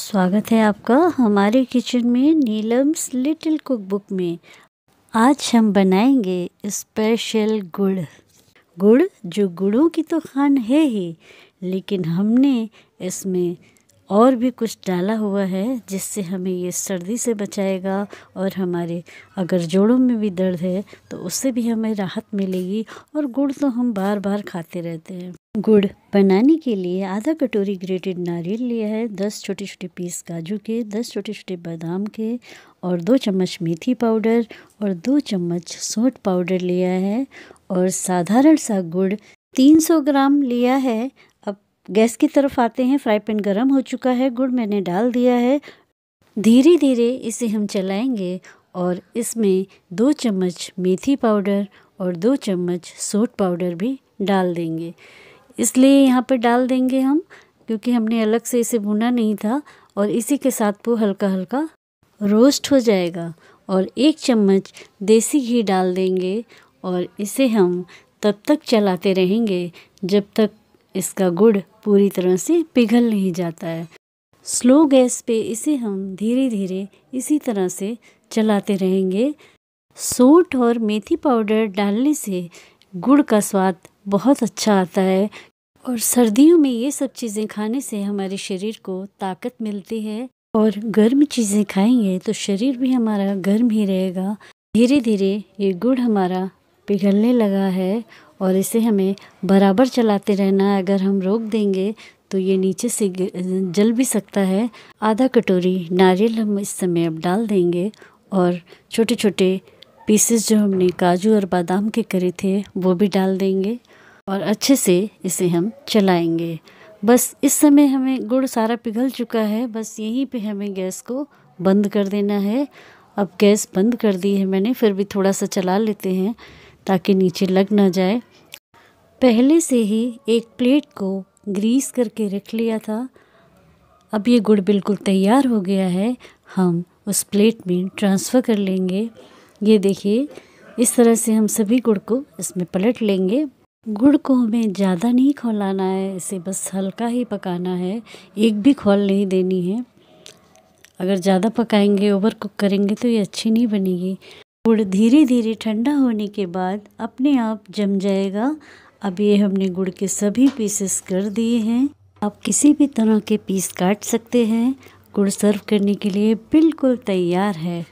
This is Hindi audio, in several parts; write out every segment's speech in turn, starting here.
स्वागत है आपका हमारे किचन में नीलम्स लिटिल कुक बुक में आज हम बनाएंगे स्पेशल गुड़ गुड़ जो गुड़ों की तो खान है ही लेकिन हमने इसमें और भी कुछ डाला हुआ है जिससे हमें ये सर्दी से बचाएगा और हमारे अगर जोड़ों में भी दर्द है तो उससे भी हमें राहत मिलेगी और गुड़ तो हम बार बार खाते रहते हैं गुड़ बनाने के लिए आधा कटोरी ग्रेटेड नारियल लिया है दस छोटे छोटे पीस काजू के दस छोटे छोटे बादाम के और दो चम्मच मेथी पाउडर और दो चम्मच सोट पाउडर लिया है और साधारण सा गुड़ तीन सौ ग्राम लिया है अब गैस की तरफ आते हैं फ्राई पैन गर्म हो चुका है गुड़ मैंने डाल दिया है धीरे धीरे इसे हम चलाएँगे और इसमें दो चम्मच मेथी पाउडर और दो चम्मच सोट पाउडर भी डाल देंगे इसलिए यहाँ पे डाल देंगे हम क्योंकि हमने अलग से इसे भुना नहीं था और इसी के साथ वो हल्का हल्का रोस्ट हो जाएगा और एक चम्मच देसी घी डाल देंगे और इसे हम तब तक चलाते रहेंगे जब तक इसका गुड़ पूरी तरह से पिघल नहीं जाता है स्लो गैस पे इसे हम धीरे धीरे इसी तरह से चलाते रहेंगे सोट और मेथी पाउडर डालने से गुड़ का स्वाद बहुत अच्छा आता है और सर्दियों में ये सब चीज़ें खाने से हमारे शरीर को ताकत मिलती है और गर्म चीज़ें खाएंगे तो शरीर भी हमारा गर्म ही रहेगा धीरे धीरे ये गुड़ हमारा पिघलने लगा है और इसे हमें बराबर चलाते रहना है अगर हम रोक देंगे तो ये नीचे से जल भी सकता है आधा कटोरी नारियल हम इस समय अब डाल देंगे और छोटे छोटे पीसेस जो हमने काजू और बादाम के करे थे वो भी डाल देंगे और अच्छे से इसे हम चलाएंगे बस इस समय हमें गुड़ सारा पिघल चुका है बस यहीं पे हमें गैस को बंद कर देना है अब गैस बंद कर दी है मैंने फिर भी थोड़ा सा चला लेते हैं ताकि नीचे लग ना जाए पहले से ही एक प्लेट को ग्रीस करके रख लिया था अब ये गुड़ बिल्कुल तैयार हो गया है हम उस प्लेट में ट्रांसफ़र कर लेंगे ये देखिए इस तरह से हम सभी गुड़ को इसमें पलट लेंगे गुड़ को हमें ज़्यादा नहीं खोलाना है इसे बस हल्का ही पकाना है एक भी खोल नहीं देनी है अगर ज़्यादा पकाएंगे ओवर कुक करेंगे तो ये अच्छी नहीं बनेगी गुड़ धीरे धीरे ठंडा होने के बाद अपने आप जम जाएगा अब ये हमने गुड़ के सभी पीसेस कर दिए हैं आप किसी भी तरह के पीस काट सकते हैं गुड़ सर्व करने के लिए बिल्कुल तैयार है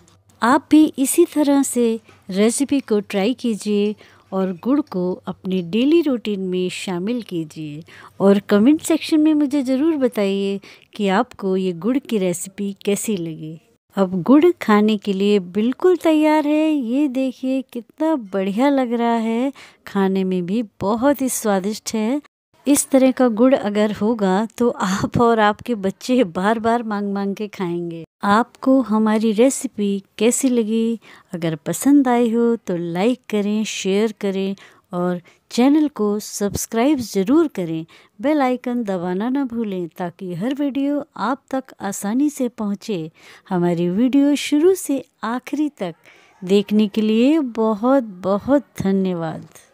आप भी इसी तरह से रेसिपी को ट्राई कीजिए और गुड़ को अपने डेली रूटीन में शामिल कीजिए और कमेंट सेक्शन में मुझे ज़रूर बताइए कि आपको ये गुड़ की रेसिपी कैसी लगी अब गुड़ खाने के लिए बिल्कुल तैयार है ये देखिए कितना बढ़िया लग रहा है खाने में भी बहुत ही स्वादिष्ट है इस तरह का गुड़ अगर होगा तो आप और आपके बच्चे बार बार मांग मांग के खाएंगे आपको हमारी रेसिपी कैसी लगी अगर पसंद आई हो तो लाइक करें शेयर करें और चैनल को सब्सक्राइब ज़रूर करें बेल आइकन दबाना ना भूलें ताकि हर वीडियो आप तक आसानी से पहुंचे। हमारी वीडियो शुरू से आखिरी तक देखने के लिए बहुत बहुत धन्यवाद